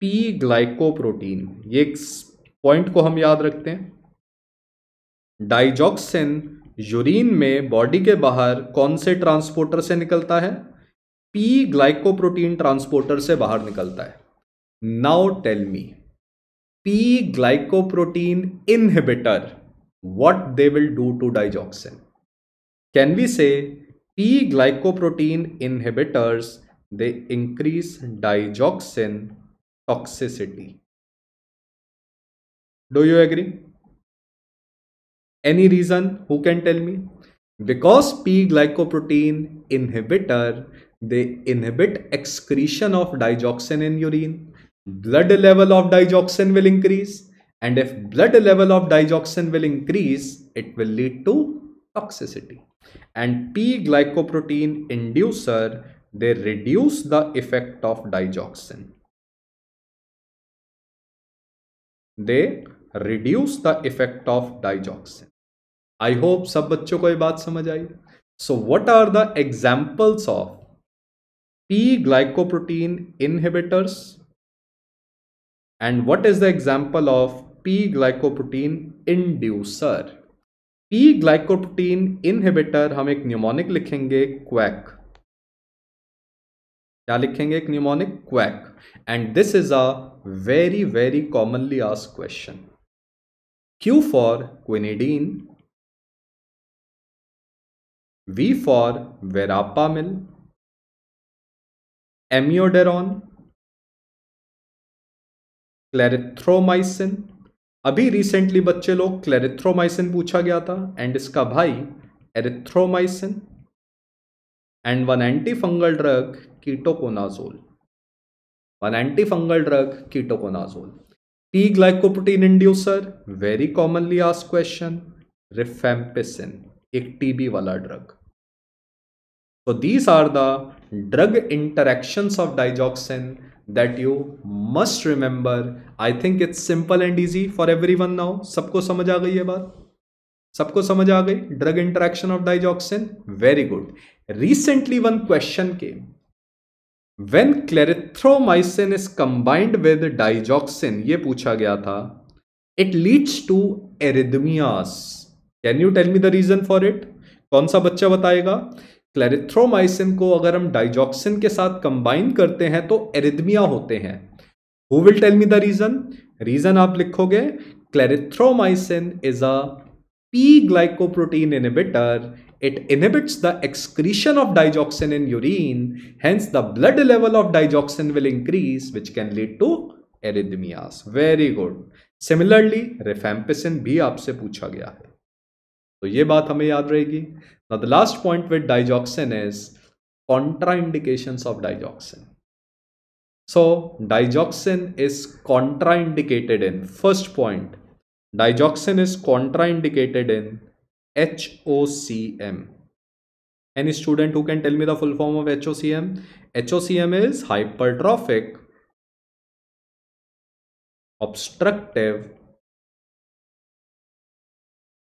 P glycoprotein ये एक point को हम याद रखते हैं digoxin urine में body के बाहर कौन से ट्रांसपोर्टर से निकलता है पी ग्लाइकोप्रोटीन ट्रांसपोर्टर से बाहर निकलता है now tell me P glycoprotein inhibitor what they will do to digoxin. Can we say P-glycoprotein inhibitors, they increase digoxin toxicity. Do you agree? Any reason? Who can tell me? Because P-glycoprotein inhibitor, they inhibit excretion of digoxin in urine. Blood level of digoxin will increase and if blood level of digoxin will increase, it will lead to toxicity. And P-glycoprotein inducer, they reduce the effect of digoxin. They reduce the effect of digoxin. I hope सब बच्चों को ये बात So what are the examples of P-glycoprotein inhibitors? And what is the example of P glycoprotein inducer P glycoprotein inhibitor हम एक mnemonic लिखेंगे quack क्या लिखेंगे एक mnemonic quack and this is a very very commonly ask question Q for quinidine V for mil amiodarone clarithromycin अभी recently बच्चे लोग clarithromycin पूछा गया था एंड इसका भाई erythromycin and one anti fungal drug ketoconazole one anti fungal drug ketoconazole T glycoprotein inducer very commonly ask question rifampicin एक TB वाला ड्रग तो these are the drug interactions of digoxin that you must remember I think it's simple and easy for every one now सबको समझ आ गई है बात सबको समझ आ गई drug interaction of digoxin very good recently one question के when clarithromycin is combined with digoxin ये पूछा गया था it leads to arrhythmias can you tell me the reason for it कौन सा बच्चा बताएगा क्लेरिथ्रोमाइसिन को अगर हम डाइजॉक्सिन के साथ कंबाइन करते हैं तो एरिदमिया होते हैं who will tell me the reason reason आप लिखोगे clarithromycin is a P glycoprotein inhibitor it inhibits the excretion of digoxin in urine hence the blood level of digoxin will increase which can lead to arrhythmia very good similarly rifampicin भी आपसे पूछा गया है तो ये बात हमें याद रहेगी Now the last point with digoxin is contraindications of digoxin. So digoxin is contraindicated in first point. Digoxin is contraindicated in HOCM. Any student who can tell me the full form of HOCM? HOCM is hypertrophic obstructive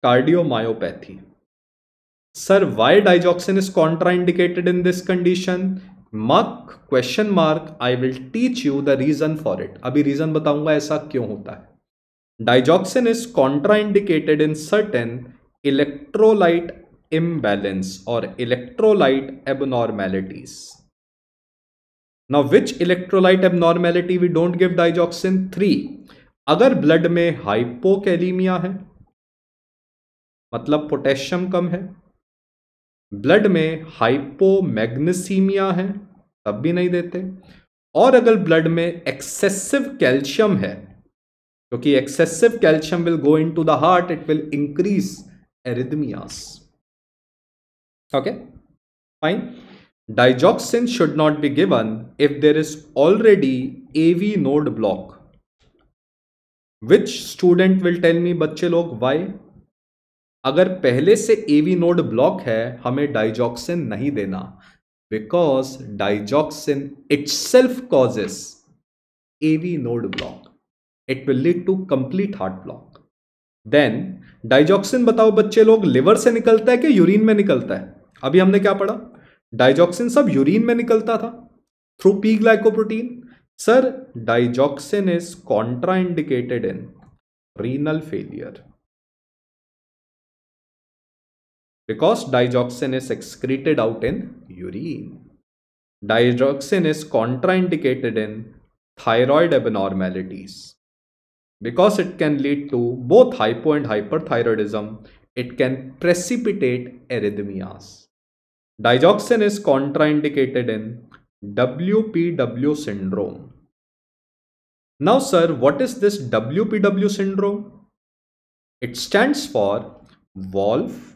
cardiomyopathy. Sir why digoxin is contraindicated in this condition मक question mark I will teach you the reason for it अभी reason बताऊंगा ऐसा क्यों होता है digoxin is contraindicated in certain electrolyte imbalance और electrolyte abnormalities now which electrolyte abnormality we don't give digoxin three अगर blood में हाइपोकैलीमिया है मतलब पोटेशियम कम है ब्लड में हाइपोमैग्नेसीमिया है तब भी नहीं देते और अगर ब्लड में एक्सेसिव कैल्शियम है क्योंकि excessive calcium will go into the heart it will increase arrhythmias okay fine digoxin should not be given if there is already AV node block which student will tell me बच्चे लोग Y अगर पहले से एवी node block है हमें digoxin नहीं देना because digoxin self causes AV node block it will lead to complete heart block then digoxin बताओ बच्चे लोग लिवर से निकलता है कि यूरिन में निकलता है अभी हमने क्या पढ़ा डाइजॉक्सिन सब यूरिन में निकलता था through P glycoprotein sir digoxin is contraindicated in renal failure because digoxin is excreted out in urine. Digoxin is contraindicated in thyroid abnormalities because it can lead to both hypo and hyperthyroidism. It can precipitate arrhythmias. Digoxin is contraindicated in WPW syndrome. Now, sir, what is this WPW syndrome? It stands for Wolf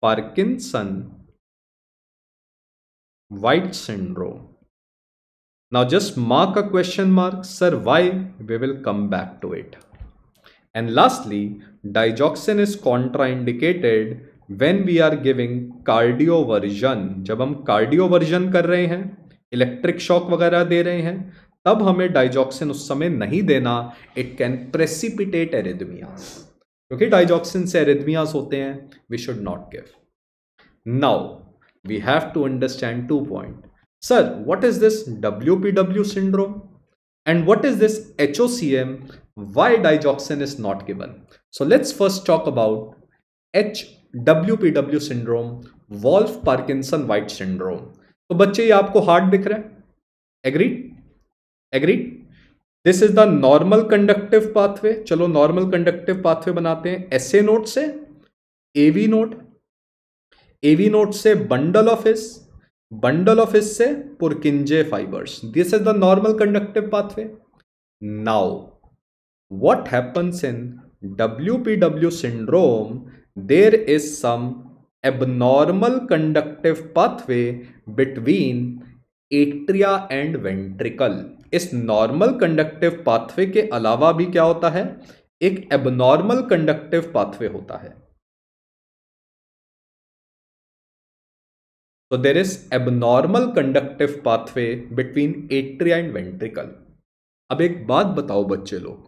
Parkinson White syndrome. Now just mark a question mark, sir, why? We will come back to it. And lastly, digoxin is contraindicated when we are giving cardioversion. जब हम cardioversion कर रहे हैं electric shock वगैरह दे रहे हैं तब हमें डाइजॉक्सिन उस समय नहीं देना इट कैन प्रेसिपिटेट एरेदमिया क्योंकि डाइजॉक्सिन से एरिथमियाज होते हैं we should not give now we have to understand two point sir what is this W syndrome and what is this H O C M why digoxin is not given so let's first talk about H W P W syndrome Wolff Parkinson White syndrome तो बच्चे ये आपको heart दिख रहे हैं agree agreed this is the normal conductive pathway चलो normal conductive pathway बनाते हैं एस ए नोट से एवी नोट एवी नोट से bundle of His bundle of His से Purkinje fibres this is the normal conductive pathway now what happens in W P W syndrome there is some abnormal conductive pathway between atria and ventricle इस normal conductive pathway के अलावा भी क्या होता है एक abnormal conductive pathway होता है तो there is abnormal conductive pathway between atria and ventricle अब एक बात बताओ बच्चे लोग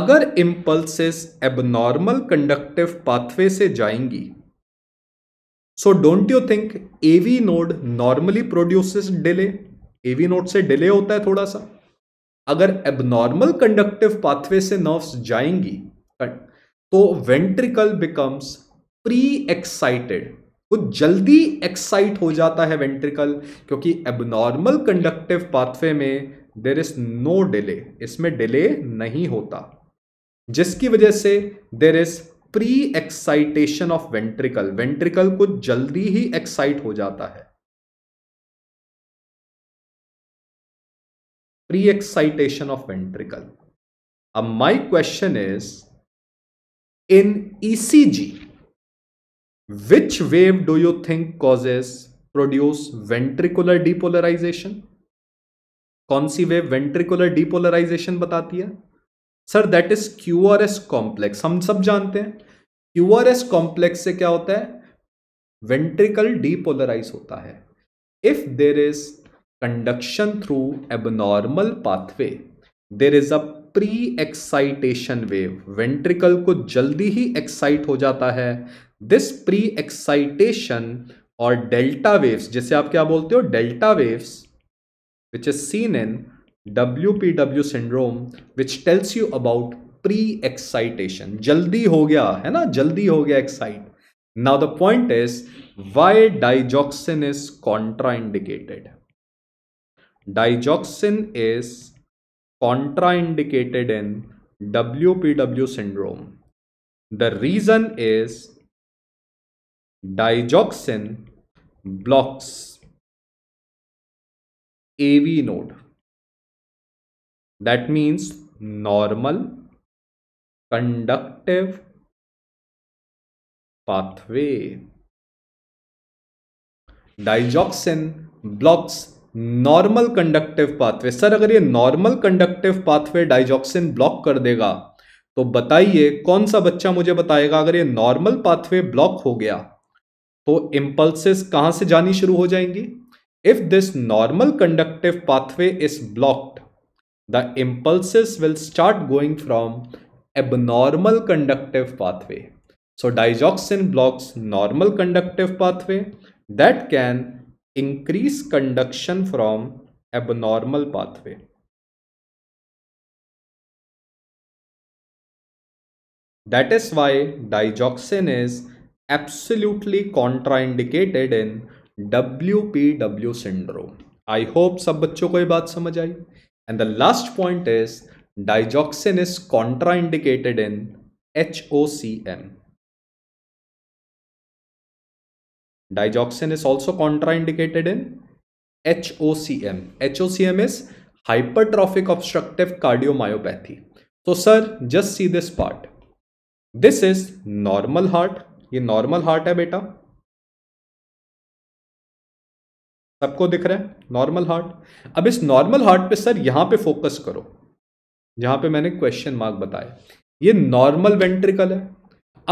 अगर इंपल्सिस एबनॉर्मल कंडक्टिव पाथवे से जाएंगी so don't you think AV node normally produces delay AV node से डिले होता है थोड़ा सा अगर एबनॉर्मल कंडक्टिव पाथवे से नर्व्स जाएंगी तो वेंट्रिकल बिकम्स प्री एक्साइटेड वो जल्दी एक्साइट हो जाता है वेंट्रिकल क्योंकि एबनॉर्मल कंडक्टिव पाथवे में देर इज नो डिले इसमें डिले नहीं होता जिसकी वजह से there is pre excitation of ventricle ventricle कुछ जल्दी ही एक्साइट हो जाता है प्री एक्साइटेशन ऑफ वेंट्रिकल अब my question is in ECG which wave do you think causes produce ventricular depolarization कौन सी वेव वेंट्रिकुलर डिपोलराइजेशन बताती है sir that is Q R S complex हम सब जानते हैं क्यू आर एस कॉम्प्लेक्स से क्या होता है वेंट्रिकल डिपोलराइज होता है if there is through abnormal pathway there is a pre excitation wave ventricle को जल्दी ही एक्साइट हो जाता है दिस प्री एक्साइटेशन और डेल्टा वेव्स जिसे आप क्या बोलते हो delta waves which is seen in W P W syndrome which tells you about pre excitation जल्दी हो गया है ना जल्दी हो गया excite now the point is why digoxin is contraindicated Digoxin is contraindicated in WPW syndrome. The reason is digoxin blocks AV node. That means normal conductive pathway. Digoxin blocks normal conductive pathway sir अगर ये normal conductive pathway digoxin block कर देगा तो बताइए कौन सा बच्चा मुझे बताएगा अगर ये नॉर्मल पाथवे ब्लॉक हो गया तो इम्पल्सिस कहाँ से जानी शुरू हो जाएंगी if this normal conductive pathway is blocked the impulses will start going from abnormal conductive pathway so digoxin blocks normal conductive pathway that can increase conduction from abnormal pathway. That is why digoxin is absolutely contraindicated in WPW syndrome. I hope सब बच्चों को ये बात And the last point is digoxin is contraindicated in HOCM. Digoxin is also contraindicated in HOCM. HOCM is hypertrophic obstructive cardiomyopathy. So sir, just see this part. This is normal heart. ये normal heart है बेटा सबको दिख रहा है normal heart अब इस normal heart पे सर यहां पे फोकस करो जहां पे मैंने क्वेश्चन मार्क बताया ये नॉर्मल वेंट्रिकल है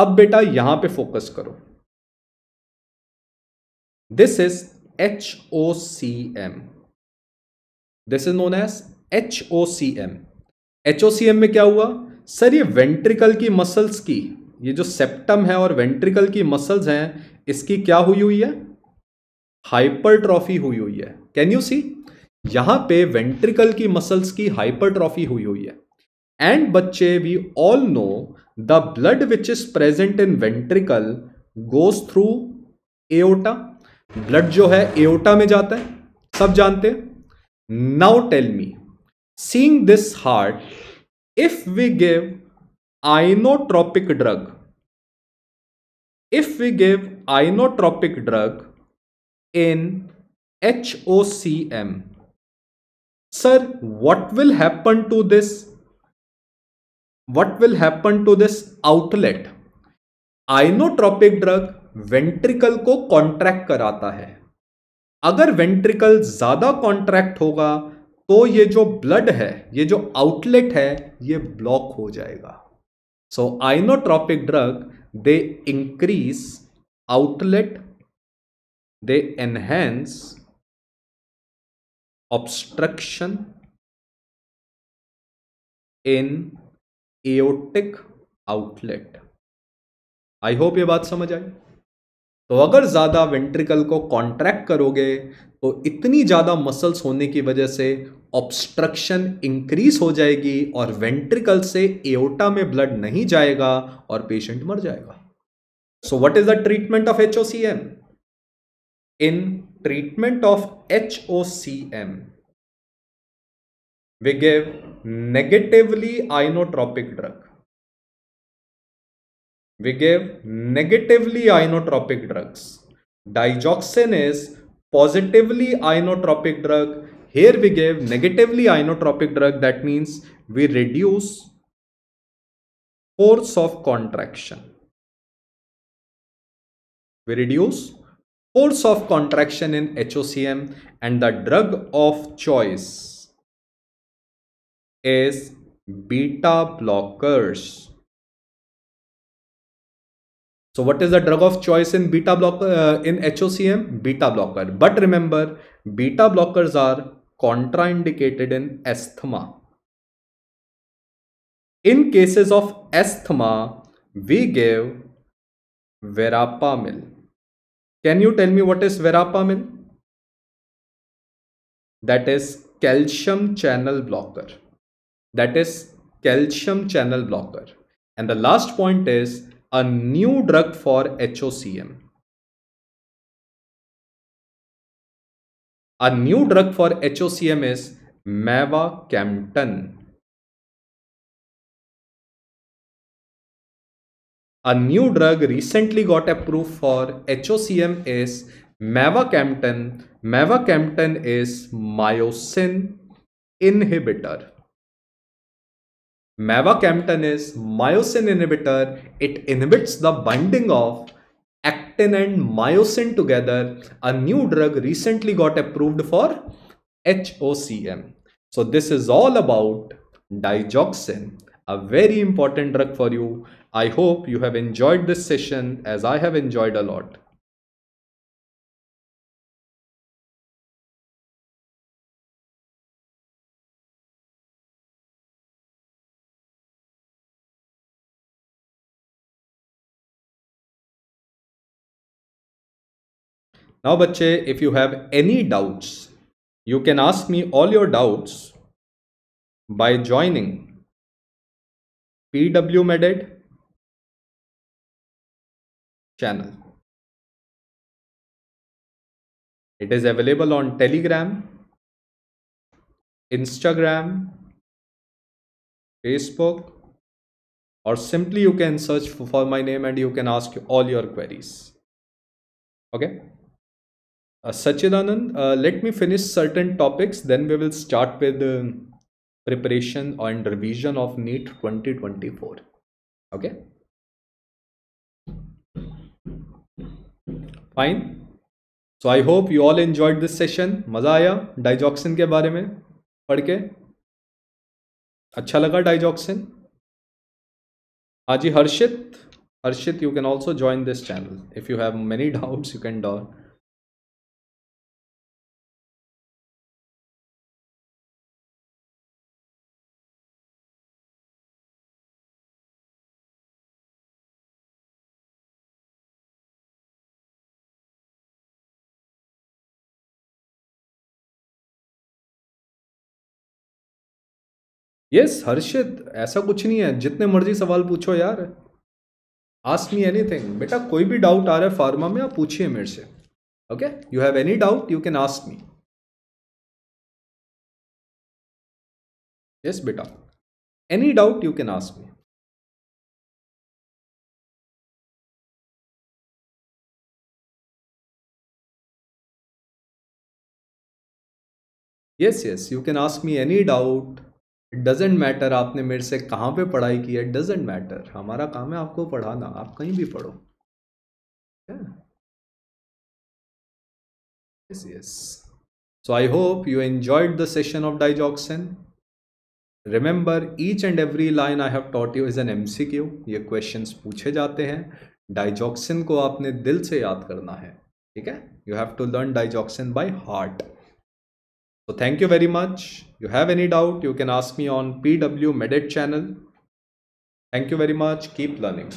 अब बेटा यहां पे फोकस करो This is HOCM. This is known as HOCM. HOCM में क्या हुआ सर ये वेंट्रिकल की मसल्स की ये जो सेप्टम है और वेंट्रिकल की मसल्स हैं इसकी क्या हुई हुई है हाइपरट्रॉफी हुई हुई है कैन यू सी यहां पे वेंट्रिकल की मसल्स की हाइपरट्रॉफी हुई हुई है एंड बच्चे we all know the blood which is present in ventricle goes through aorta blood जो है एओटा में जाता है सब जानते हैं now tell me seeing this heart if we give inotropic drug if we give inotropic drug in H O C M sir what will happen to this what will happen to this outlet inotropic drug ventricle को contract कराता है अगर ventricle ज़्यादा contract होगा तो ये जो blood है ये जो आउटलेट है ये ब्लॉक हो जाएगा so inotropic drug they increase outlet they enhance obstruction in aortic outlet I hope ये बात समझ आई तो अगर ज़्यादा वेंट्रिकल को कॉन्ट्रैक्ट करोगे तो इतनी ज़्यादा मसल्स होने की वजह से ऑब्स्ट्रक्शन इंक्रीज हो जाएगी और वेंट्रिकल से एओटा में ब्लड नहीं जाएगा और पेशेंट मर जाएगा so what is the treatment of H in treatment of H O we gave negatively inotropic drug we give negatively inotropic drugs. Digoxin is positively inotropic drug. Here we give negatively inotropic drug. That means we reduce force of contraction. We reduce force of contraction in HOCM and the drug of choice is beta blockers so what is the drug of choice in beta blocker uh, in HOCM? Beta blocker. But remember, beta blockers are contraindicated in asthma. In cases of asthma, we give verapamil. Can you tell me what is verapamil? That is calcium channel blocker. That is calcium channel blocker. And the last point is a new drug for HOCM. A new drug for HOCM is mavacamten. A new drug recently got approved for HOCM is mavacamten. Mavacamten is myosin inhibitor. Mavacamten is myosin inhibitor. It inhibits the binding of actin and myosin together. A new drug recently got approved for HOCM. So this is all about digoxin, a very important drug for you. I hope you have enjoyed this session as I have enjoyed a lot. Now bache, if you have any doubts, you can ask me all your doubts by joining pwmeded channel. It is available on Telegram, Instagram, Facebook, or simply you can search for my name and you can ask all your queries. Okay. Sachidanand let me finish certain topics then we will start with preparation and revision of NEET 2024 okay fine so I hope you all enjoyed this session मजा आया digoxin के बारे में पढ़ के अच्छा लगा digoxin हाजी Harshit Harshit you can also join this channel if you have many doubts you can dot yes Harshit ऐसा कुछ नहीं है जितने मर्जी सवाल पूछो यार आस्क मी एनीथिंग बेटा कोई भी डाउट आ रहा है फार्मा में आप पूछिए मेरे से okay you have any doubt you can ask me yes बेटा any doubt you can ask me yes yes you can ask me any doubt doesn't matter आपने मेरे से कहाँ पे पढ़ाई की है डजेंट मैटर हमारा काम है आपको पढ़ाना आप कहीं भी पढ़ो yes yes so I hope you enjoyed the session of digoxin remember each and every line I have taught you is an M C Q ये क्वेश्चन पूछे जाते हैं डाइजॉक्सिन को आपने दिल से याद करना है ठीक है you have to learn digoxin by heart So thank you very much. You have any doubt, you can ask me on PW Medet channel. Thank you very much. Keep learning.